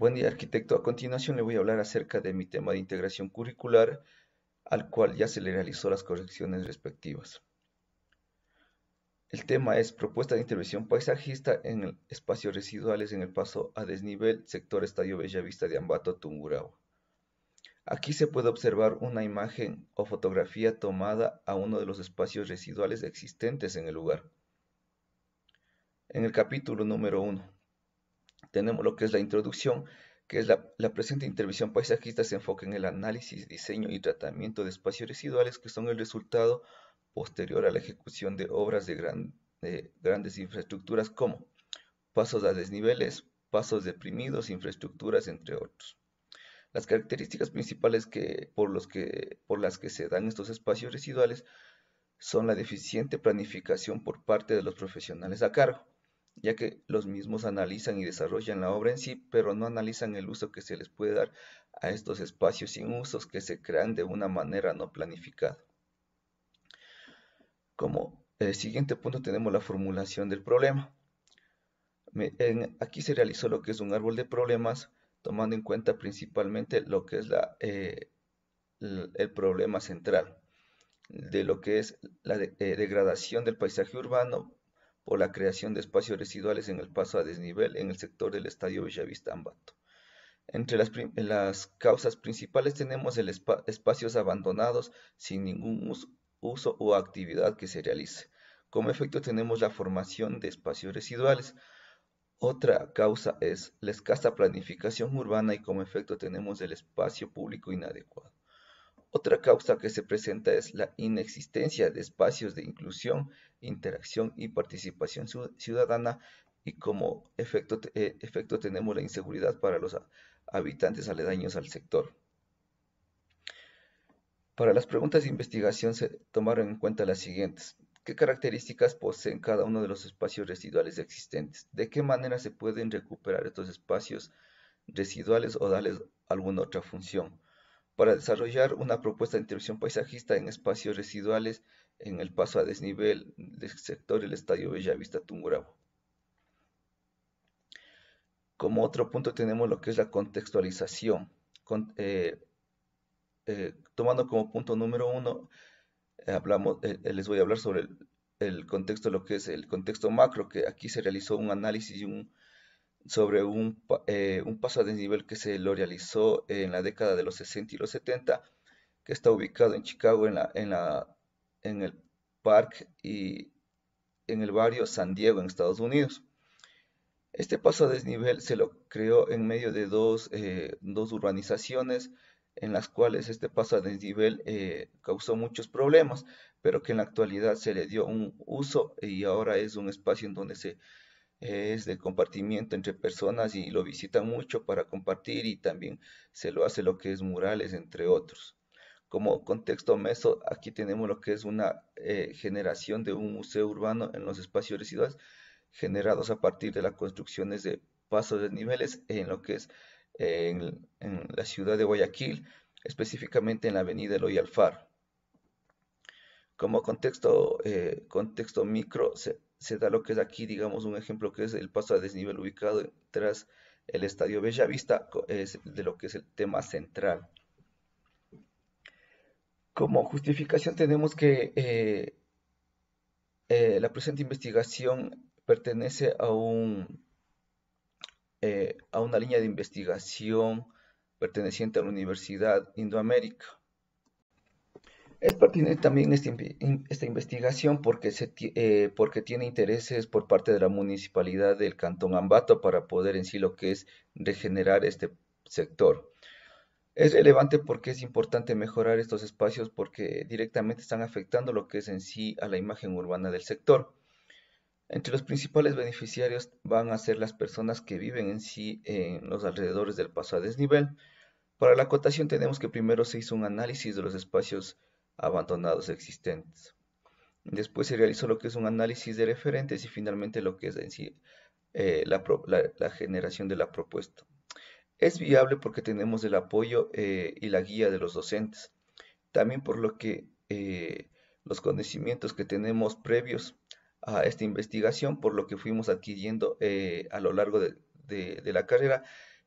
Buen día, arquitecto. A continuación le voy a hablar acerca de mi tema de integración curricular, al cual ya se le realizó las correcciones respectivas. El tema es propuesta de intervención paisajista en espacios residuales en el paso a desnivel sector Estadio Bellavista de Ambato, Tungurahua. Aquí se puede observar una imagen o fotografía tomada a uno de los espacios residuales existentes en el lugar. En el capítulo número 1, tenemos lo que es la introducción, que es la, presente intervención paisajista se enfoca en el análisis, diseño y tratamiento de espacios residuales que son el resultado posterior a la ejecución de obras de, grandes infraestructuras como pasos a desniveles, pasos deprimidos, infraestructuras, entre otros. Las características principales que, por, los que, por las que se dan estos espacios residuales son la deficiente planificación por parte de los profesionales a cargo, ya que los mismos analizan y desarrollan la obra en sí, pero no analizan el uso que se les puede dar a estos espacios sin usos que se crean de una manera no planificada. Como el eh, siguiente punto tenemos la formulación del problema. aquí se realizó lo que es un árbol de problemas, tomando en cuenta principalmente lo que es eh, el, problema central de lo que es la eh, degradación del paisaje urbano por la creación de espacios residuales en el paso a desnivel en el sector del Estadio Bellavista Ambato. Entre las, causas principales tenemos el espacios abandonados sin ningún uso o actividad que se realice. Como efecto tenemos la formación de espacios residuales. Otra causa es la escasa planificación urbana y como efecto tenemos el espacio público inadecuado. Otra causa que se presenta es la inexistencia de espacios de inclusión, interacción y participación ciudadana y como eh, efecto, tenemos la inseguridad para los habitantes aledaños al sector. Para las preguntas de investigación se tomaron en cuenta las siguientes. ¿Qué características poseen cada uno de los espacios residuales existentes? ¿De qué manera se pueden recuperar estos espacios residuales o darles alguna otra función? para desarrollar una propuesta de intervención paisajista en espacios residuales en el paso a desnivel del sector del Estadio Bellavista Tungurabo. Como otro punto tenemos lo que es la contextualización, eh, eh, tomando como punto número uno, eh, les voy a hablar sobre el, el, contexto, lo que es el contexto macro, que aquí se realizó un análisis y un sobre un, eh, un paso a desnivel que se lo realizó en la década de los 60 y los 70, que está ubicado en Chicago en, la, en, la, en el parque y en el barrio San Diego en Estados Unidos. Este paso a desnivel se lo creó en medio de dos, eh, dos urbanizaciones en las cuales este paso a desnivel eh, causó muchos problemas, pero que en la actualidad se le dio un uso y ahora es un espacio en donde se es de compartimiento entre personas y lo visitan mucho para compartir y también se lo hace lo que es murales, entre otros. Como contexto meso, aquí tenemos lo que es una eh, generación de un museo urbano en los espacios residuales generados a partir de las construcciones de pasos de niveles en lo que es en, la ciudad de Guayaquil, específicamente en la avenida Eloy Alfaro. Como contexto, eh, contexto micro, se se da lo que es aquí, digamos, un ejemplo que es el paso a desnivel ubicado tras el estadio Bellavista, es de lo que es el tema central. Como justificación tenemos que eh, eh, la presente investigación pertenece a, un, eh, a una línea de investigación perteneciente a la Universidad Indoamérica es pertinente también este esta, investigación eh, porque, tiene intereses por parte de la municipalidad del Cantón Ambato para poder en sí lo que es regenerar este sector. Es relevante porque es importante mejorar estos espacios porque directamente están afectando lo que es en sí a la imagen urbana del sector. Entre los principales beneficiarios van a ser las personas que viven en sí en los alrededores del paso a desnivel. Para la acotación tenemos que primero se hizo un análisis de los espacios abandonados existentes. Después se realizó lo que es un análisis de referentes y finalmente lo que es en eh, la, generación de la propuesta. Es viable porque tenemos el apoyo eh, y la guía de los docentes, también por lo que eh, los conocimientos que tenemos previos a esta investigación, por lo que fuimos adquiriendo a lo largo de, la carrera,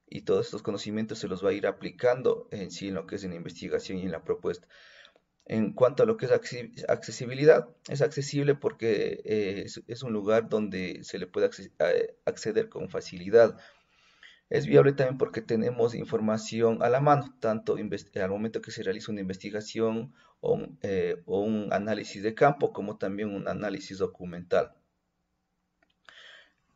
y todos estos conocimientos se los va a ir aplicando en sí en lo que es en la investigación y en la propuesta. En cuanto a lo que es accesibilidad, es accesible porque eh, es, un lugar donde se le puede acceder con facilidad. Es viable también porque tenemos información a la mano, tanto al momento que se realiza una investigación eh, o un, análisis de campo, como también un análisis documental.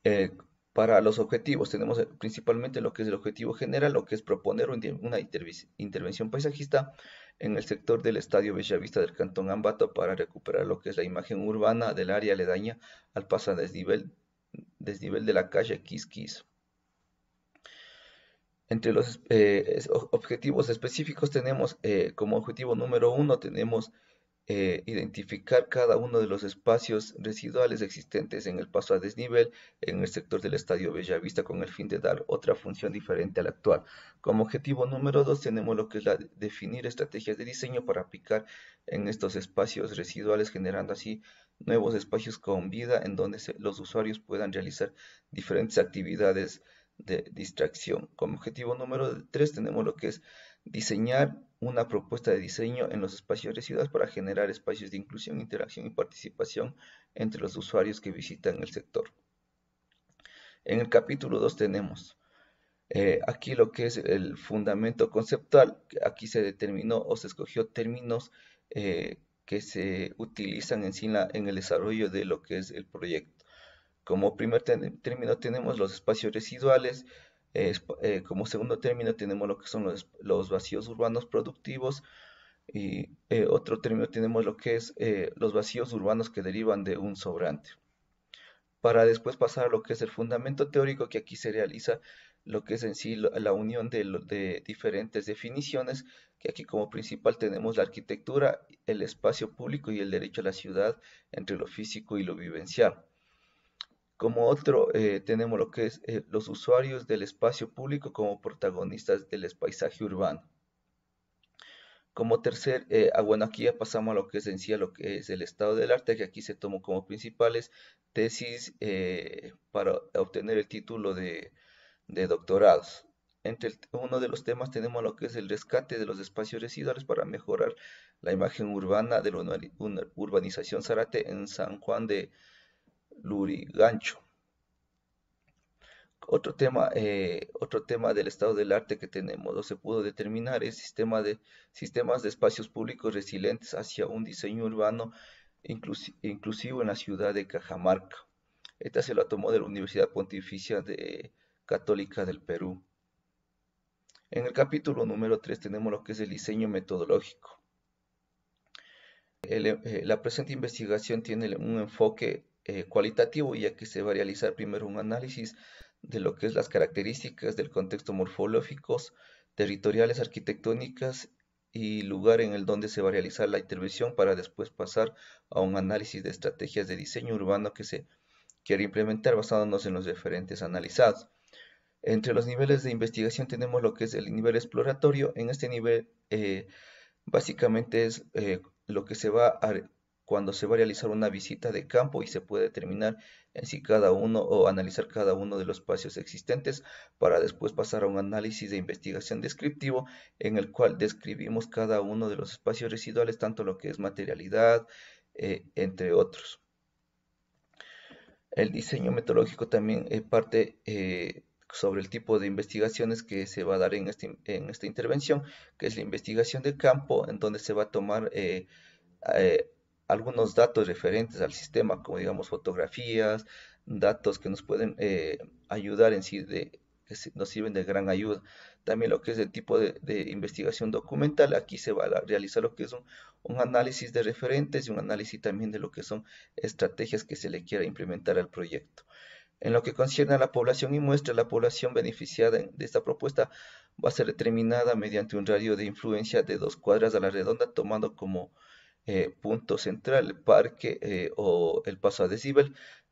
Eh, para los objetivos tenemos eh, principalmente lo que es el objetivo general, lo que es proponer una intervención paisajista en el sector del Estadio Bellavista del Cantón Ambato para recuperar lo que es la imagen urbana del área aledaña al pasar desnivel, de la calle Quisquis. Entre los eh, objetivos específicos tenemos eh, como objetivo número uno tenemos eh, identificar cada uno de los espacios residuales existentes en el paso a desnivel en el sector del Estadio Bellavista con el fin de dar otra función diferente a la actual. Como objetivo número dos tenemos lo que es definir estrategias de diseño para aplicar en estos espacios residuales generando así nuevos espacios con vida en donde los usuarios puedan realizar diferentes actividades de distracción. Como objetivo número tres tenemos lo que es diseñar una propuesta de diseño en los espacios residuales para generar espacios de inclusión, interacción y participación entre los usuarios que visitan el sector. En el capítulo 2 tenemos eh, aquí lo que es el fundamento conceptual, aquí se determinó o se escogió términos eh, que se utilizan en el desarrollo de lo que es el proyecto. Como primer término tenemos los espacios residuales, eh, como segundo término tenemos lo que son los, vacíos urbanos productivos y eh, otro término tenemos lo que es eh, los vacíos urbanos que derivan de un sobrante. Para después pasar a lo que es el fundamento teórico que aquí se realiza lo que es en sí la unión de, de diferentes definiciones, que aquí como principal tenemos la arquitectura, el espacio público y el derecho a la ciudad entre lo físico y lo vivencial. Como otro, eh, tenemos lo que es eh, los usuarios del espacio público como protagonistas del paisaje urbano. Como tercer, eh, ah, bueno, aquí ya pasamos a lo que es en sí, lo que es el estado del arte, que aquí se tomó como principales tesis para obtener el título de, de doctorados. Entre uno de los temas tenemos lo que es el rescate de los espacios residuales para mejorar la imagen urbana de la urbanización Zarate en San Juan de Lurigancho. Otro tema, eh, otro tema del estado del arte que tenemos o se pudo determinar es sistema de, sistemas de espacios públicos resilientes hacia un diseño urbano inclusivo en la ciudad de Cajamarca. Esta se la tomó de la Universidad Pontificia Católica del Perú. En el capítulo número 3 tenemos lo que es el diseño metodológico. Eh, la presente investigación tiene un enfoque eh, cualitativo, ya que se va a realizar primero un análisis de lo que es las características del contexto morfológicos, territoriales, arquitectónicas y lugar en el donde se va a realizar la intervención para después pasar a un análisis de estrategias de diseño urbano que se quiere implementar basándonos en los referentes analizados. Entre los niveles de investigación tenemos lo que es el nivel exploratorio. En este nivel eh, básicamente es eh, lo que se va a cuando se va a realizar una visita de campo y se puede determinar en sí cada uno o analizar cada uno de los espacios existentes para después pasar a un análisis de investigación descriptivo en el cual describimos cada uno de los espacios residuales, tanto lo que es materialidad, eh, entre otros. El diseño metodológico también parte eh, sobre el tipo de investigaciones que se va a dar en, este, en, esta intervención, que es la investigación de campo, en donde se va a tomar eh, algunos datos referentes al sistema, como digamos fotografías, datos que nos pueden eh, ayudar en sí, de, que nos sirven de gran ayuda. También lo que es el tipo de, investigación documental, aquí se va a realizar lo que es un, análisis de referentes y un análisis también de lo que son estrategias que se le quiera implementar al proyecto. En lo que concierne a la población y muestra, la población beneficiada de esta propuesta va a ser determinada mediante un radio de influencia de dos cuadras a la redonda, tomando como eh, punto central, parque eh, o el paso a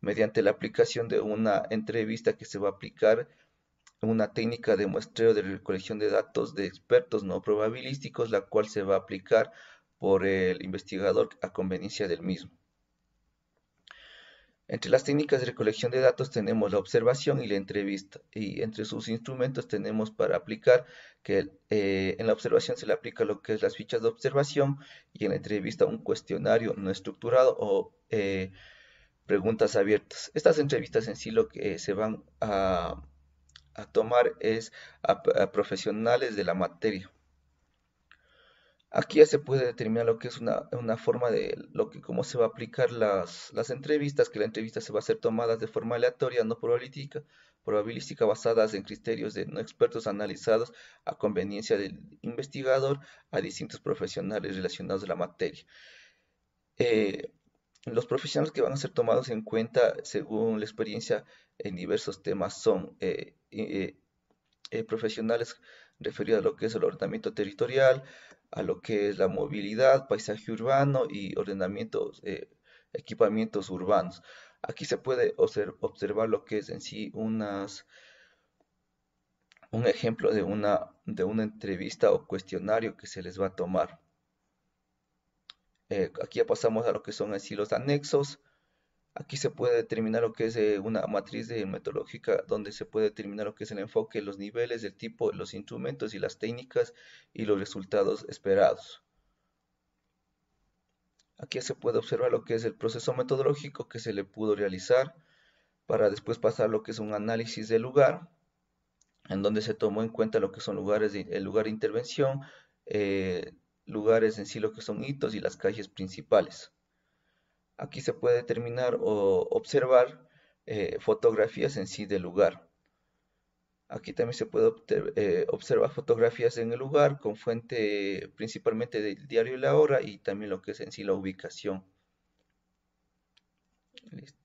mediante la aplicación de una entrevista que se va a aplicar una técnica de muestreo de recolección de datos de expertos no probabilísticos, la cual se va a aplicar por el investigador a conveniencia del mismo. Entre las técnicas de recolección de datos tenemos la observación y la entrevista. Y entre sus instrumentos tenemos para aplicar, que eh, en la observación se le aplica lo que es las fichas de observación y en la entrevista un cuestionario no estructurado o eh, preguntas abiertas. Estas entrevistas en sí lo que eh, se van a, tomar es a profesionales de la materia. Aquí ya se puede determinar lo que es una, forma de lo que, cómo se va a aplicar las, entrevistas, que la entrevista se va a hacer tomadas de forma aleatoria, no probabilística, probabilística basadas en criterios de no expertos analizados a conveniencia del investigador a distintos profesionales relacionados a la materia. Eh, los profesionales que van a ser tomados en cuenta según la experiencia en diversos temas son eh, eh, profesionales referidos a lo que es el ordenamiento territorial, a lo que es la movilidad, paisaje urbano y ordenamientos, eh, equipamientos urbanos. Aquí se puede observar lo que es en sí unas, un ejemplo de una, de una entrevista o cuestionario que se les va a tomar. Eh, aquí ya pasamos a lo que son en sí los anexos. Aquí se puede determinar lo que es eh, una matriz de metodológica donde se puede determinar lo que es el enfoque, los niveles, el tipo, los instrumentos y las técnicas y los resultados esperados. Aquí se puede observar lo que es el proceso metodológico que se le pudo realizar para después pasar lo que es un análisis del lugar, en donde se tomó en cuenta lo que son lugares, de, el lugar de intervención, eh, lugares en sí lo que son hitos y las calles principales. Aquí se puede determinar o observar eh, fotografías en sí del lugar. Aquí también se puede eh, observar fotografías en el lugar con fuente principalmente del diario y la hora y también lo que es en sí la ubicación. Listo.